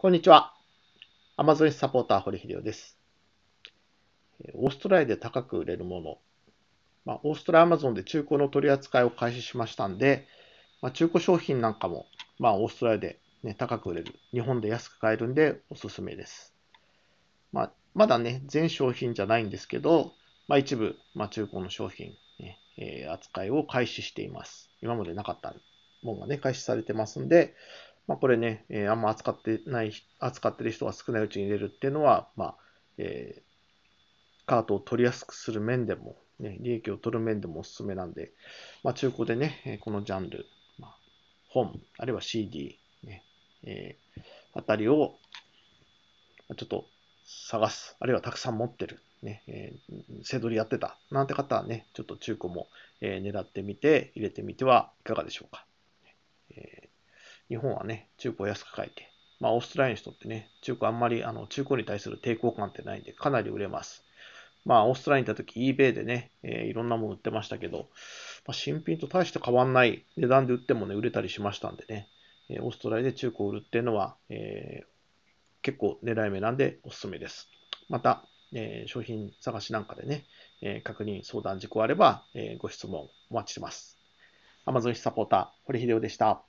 こんにちは。アマゾンサポーター、堀秀夫です。オーストラリアで高く売れるもの。まあ、オーストラリアアマゾンで中古の取り扱いを開始しましたんで、まあ、中古商品なんかも、まあ、オーストラリアで、ね、高く売れる。日本で安く買えるんでおすすめです。まあ、まだね、全商品じゃないんですけど、まあ、一部、まあ、中古の商品ね、えー、扱いを開始しています。今までなかったものがね、開始されてますんで、まあ、これね、えー、あんま扱ってない、扱ってる人が少ないうちに入れるっていうのは、まあ、えー、カートを取りやすくする面でも、ね、利益を取る面でもおすすめなんで、まあ、中古でね、このジャンル、まあ、本、あるいは CD、ね、えー、あたりを、ちょっと探す、あるいはたくさん持ってる、ね、えー、背りやってた、なんて方はね、ちょっと中古も、えー、狙ってみて、入れてみてはいかがでしょうか。日本はね、中古を安く買えて、まあ、オーストラリアの人ってね、中古あんまり、あの、中古に対する抵抗感ってないんで、かなり売れます。まあ、オーストラリアに行った時、eBay でね、えー、いろんなもの売ってましたけど、まあ、新品と大して変わんない値段で売ってもね、売れたりしましたんでね、えー、オーストラリアで中古を売るっていうのは、えー、結構狙い目なんでおすすめです。また、えー、商品探しなんかでね、えー、確認、相談事項あれば、えー、ご質問お待ちしてます。Amazon サポーター、堀秀夫でした。